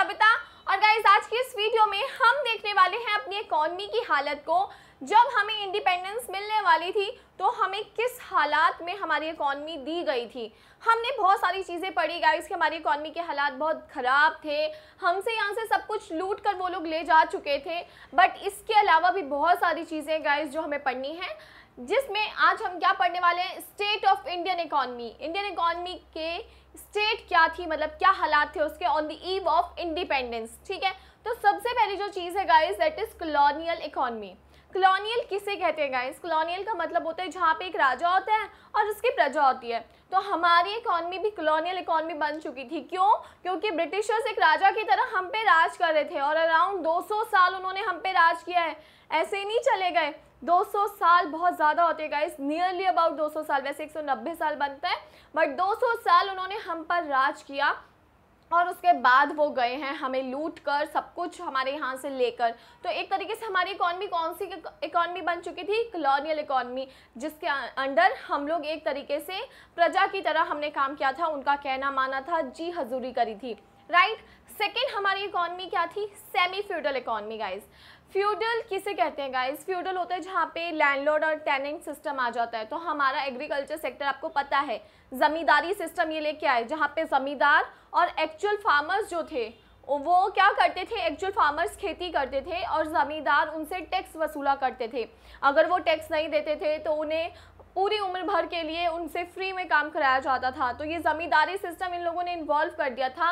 कविता और गाइज आज की इस वीडियो में हम देखने वाले हैं अपनी इकोनॉमी की हालत को जब हमें इंडिपेंडेंस मिलने वाली थी तो हमें किस हालात में हमारी इकॉनमी दी गई थी हमने बहुत सारी चीज़ें पढ़ी गाइस कि हमारी इकॉनमी के हालात बहुत ख़राब थे हमसे यहाँ से सब कुछ लूट कर वो लोग ले जा चुके थे बट इसके अलावा भी बहुत सारी चीज़ें गाइस जो हमें पढ़नी हैं जिसमें आज हम क्या पढ़ने वाले हैं state of Indian economy Indian economy के स्टेट क्या थी मतलब क्या हालात थे उसके on the eve of independence ठीक है तो सबसे पहली जो चीज़ है guys that is colonial economy colonial किसे कहते हैं गाइस कॉलोनियल का मतलब होता है जहाँ पे एक राजा होता है और उसकी प्रजा होती है तो हमारी इकॉनमी भी कॉलोनियल इकॉनमी बन चुकी थी क्यों क्योंकि ब्रिटिशर्स एक राजा की तरह हम पे राज कर रहे थे और अराउंड 200 साल उन्होंने हम पे राज किया है ऐसे ही नहीं चले गए 200 साल बहुत ज़्यादा होते हैं गाइस नियरली अबाउट दो साल वैसे एक साल बनता है बट दो साल उन्होंने हम पर राज किया और उसके बाद वो गए हैं हमें लूट कर सब कुछ हमारे यहाँ से लेकर तो एक तरीके से हमारी इकॉनमी कौन सी इकॉनमी बन चुकी थी कलोनियल इकॉनमी जिसके अंडर हम लोग एक तरीके से प्रजा की तरह हमने काम किया था उनका कहना माना था जी हजूरी करी थी राइट सेकेंड हमारी इकॉनमी क्या थी semi feudal economy guys feudal किसे कहते हैं गाइज फ्यूडल होता है जहाँ पे लैंडलॉर्ड और टेनेंट सिस्टम आ जाता है तो हमारा एग्रीकल्चर सेक्टर आपको पता है ज़मींदारी सिस्टम ये लेके आए जहाँ पे ज़मींदार और एक्चुअल फार्मर्स जो थे वो क्या करते थे एक्चुअल फार्मर्स खेती करते थे और ज़मींदार उनसे टैक्स वसूला करते थे अगर वो टैक्स नहीं देते थे तो उन्हें पूरी उम्र भर के लिए उनसे फ्री में काम कराया जाता था तो ये ज़मींदारी सिस्टम इन लोगों ने इन्वॉल्व कर दिया था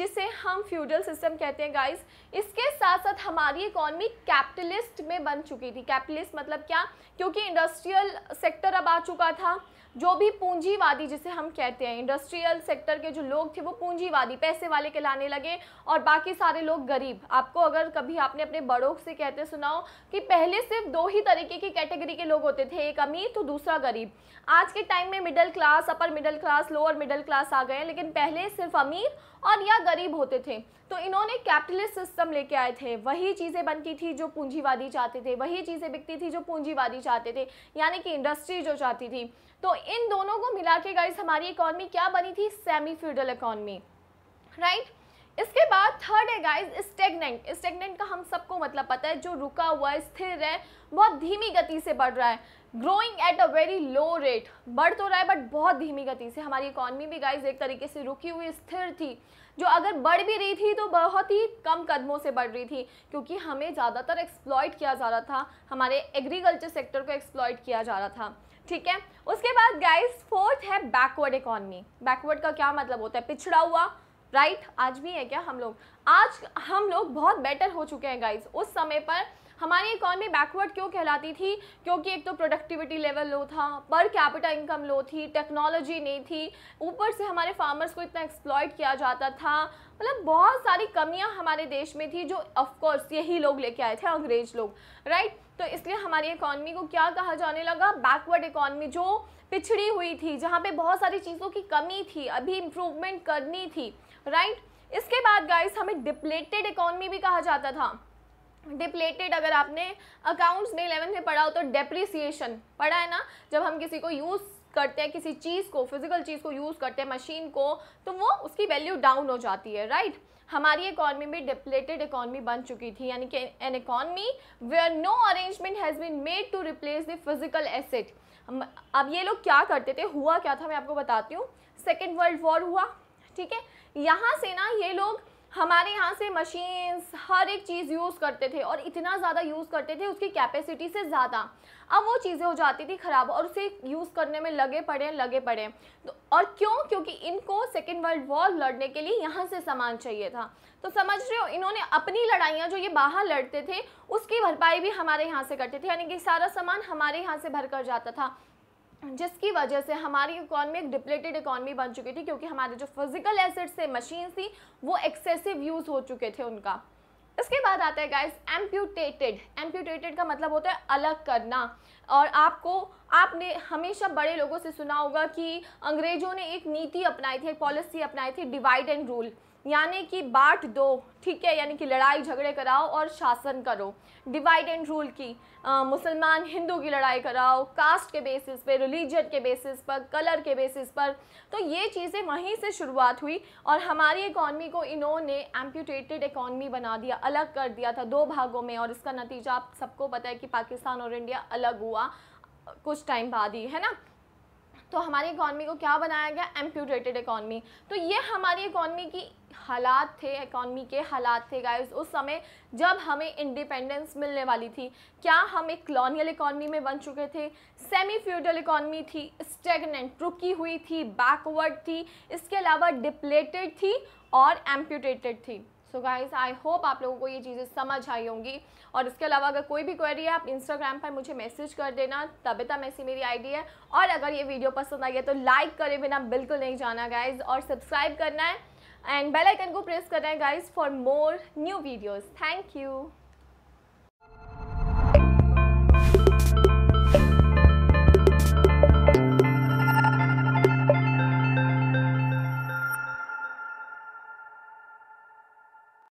जिसे हम फ्यूडल सिस्टम कहते हैं गाइस इसके साथ साथ हमारी इकॉनमी कैपिटलिस्ट में बन चुकी थी कैपिटलिस्ट मतलब क्या क्योंकि इंडस्ट्रियल सेक्टर अब आ चुका था जो भी पूंजीवादी जिसे हम कहते हैं इंडस्ट्रियल सेक्टर के जो लोग थे वो पूंजीवादी पैसे वाले कहलाने लगे और बाकी सारे लोग गरीब आपको अगर कभी आपने अपने बड़ों से कहते सुनाओ कि पहले सिर्फ दो ही तरीके की कैटेगरी के लोग होते थे एक अमीर तो दूसरा गरीब आज के टाइम में middle class upper middle class lower middle class आ गए लेकिन पहले सिर्फ अमीर और या गरीब होते थे तो इन्होंने कैपिटलिस्ट सिस्टम लेके आए थे वही चीज़ें बनती थी जो पूंजीवादी चाहते थे वही चीज़ें बिकती थी जो पूंजीवादी चाहते थे यानी कि इंडस्ट्री जो चाहती थी तो इन दोनों को मिला के गाइज हमारी इकोनॉमी क्या बनी थी सेमी फ्यूडल इकोनॉमी राइट इसके बाद थर्ड है गाइज स्टेगनेंट स्टेगनेंट का हम सबको मतलब पता है जो रुका हुआ है स्थिर है बहुत धीमी गति से बढ़ रहा है growing at a very low rate बढ़ तो रहा है बट बहुत धीमी गति से हमारी इकॉनमी भी गाइज एक तरीके से रुकी हुई स्थिर थी जो अगर बढ़ भी रही थी तो बहुत ही कम कदमों से बढ़ रही थी क्योंकि हमें ज़्यादातर एक्सप्लॉयट किया जा रहा था हमारे एग्रीकल्चर सेक्टर को एक्सप्लॉयट किया जा रहा था ठीक है उसके बाद गाइस फोर्थ है बैकवर्ड इकॉनमी बैकवर्ड का क्या मतलब होता है पिछड़ा हुआ राइट right? आज भी है क्या हम लोग आज हम लोग बहुत बेटर हो चुके हैं गाइस उस समय पर हमारी इकॉनमी बैकवर्ड क्यों कहलाती थी क्योंकि एक तो प्रोडक्टिविटी लेवल लो था पर कैपिटल इनकम लो थी टेक्नोलॉजी नहीं थी ऊपर से हमारे फार्मर्स को इतना एक्सप्लॉयट किया जाता था मतलब बहुत सारी कमियां हमारे देश में थी जो ऑफकोर्स यही लोग लेके आए थे अंग्रेज लोग राइट तो इसलिए हमारी इकॉनमी को क्या कहा जाने लगा बैकवर्ड इकॉनमी जो पिछड़ी हुई थी जहाँ पे बहुत सारी चीज़ों की कमी थी अभी इम्प्रूवमेंट करनी थी राइट इसके बाद गाइस हमें डिप्लेटेड इकॉनमी भी कहा जाता था डिप्लेटेड अगर आपने अकाउंट्स में इलेवेंथ में पढ़ा हो तो डेप्रिसिएशन पढ़ा है ना जब हम किसी को यूज़ करते हैं किसी चीज़ को फिजिकल चीज़ को यूज़ करते हैं मशीन को तो वो उसकी वैल्यू डाउन हो जाती है राइट right? हमारी इकॉनमी भी डिप्लेटेड इकॉनमी बन चुकी थी यानी कि an economy where no arrangement has been made to replace the physical asset अब ये लोग क्या करते थे हुआ क्या था मैं आपको बताती हूँ सेकेंड वर्ल्ड वॉर हुआ ठीक है यहाँ से ना ये लोग हमारे यहाँ से मशीन्स हर एक चीज़ यूज़ करते थे और इतना ज़्यादा यूज़ करते थे उसकी कैपेसिटी से ज़्यादा अब वो चीज़ें हो जाती थी ख़राब और उसे यूज़ करने में लगे पड़े लगे पड़े तो और क्यों क्योंकि इनको सेकेंड वर्ल्ड वॉर लड़ने के लिए यहाँ से सामान चाहिए था तो समझ रहे हो इन्होंने अपनी लड़ाइयाँ जो ये बाहर लड़ते थे उसकी भरपाई भी हमारे यहाँ से करते थे यानी कि सारा सामान हमारे यहाँ से भर कर जाता था जिसकी वजह से हमारी इकॉनमी एक डिप्लेटेड इकॉनमी बन चुकी थी क्योंकि हमारे जो फिजिकल एसेट्स थे मशीन थी वो एक्सेसिव यूज़ हो चुके थे उनका इसके बाद आता है गाइस एम्प्यूटेटेड एम्प्यूटेटेड का मतलब होता है अलग करना और आपको आपने हमेशा बड़े लोगों से सुना होगा कि अंग्रेज़ों ने एक नीति अपनाई थी एक पॉलिसी अपनाई थी डिवाइड एंड रूल यानी कि बांट दो ठीक है यानी कि लड़ाई झगड़े कराओ और शासन करो डिवाइड एंड रूल की मुसलमान हिंदू की लड़ाई कराओ कास्ट के बेसिस पे रिलीजन के बेसिस पर कलर के बेसिस पर तो ये चीज़ें वहीं से शुरुआत हुई और हमारी इकॉनमी को इन्होंने एम्प्यूटेटेड इकॉनमी बना दिया अलग कर दिया था दो भागों में और इसका नतीजा आप सबको पता है कि पाकिस्तान और इंडिया अलग हुआ कुछ टाइम बाद ही है ना तो हमारी इकॉनमी को क्या बनाया गया एम्प्यूटेटेड इकॉनमी तो ये हमारी इकॉनमी की हालात थे इकॉनमी के हालात थे गाइस उस समय जब हमें इंडिपेंडेंस मिलने वाली थी क्या हम एक कॉलोनियल इकॉनमी में बन चुके थे सेमी फ्यूडल इकॉनमी थी स्टेगनेंट रुकी हुई थी बैकवर्ड थी इसके अलावा डिप्लेटेड थी और एम्प्यूटेटेड थी सो गाइज आई होप आप लोगों को ये चीज़ें समझ आई होंगी और इसके अलावा अगर कोई भी क्वेरी है आप इंस्टाग्राम पर मुझे मैसेज कर देना तबिता मैसी तो मेरी आईडी है और अगर ये वीडियो पसंद आई है तो लाइक करे बिना बिल्कुल नहीं जाना गाइज और सब्सक्राइब करना है एंड बेल आइकन को प्रेस करना है guys for more new videos thank you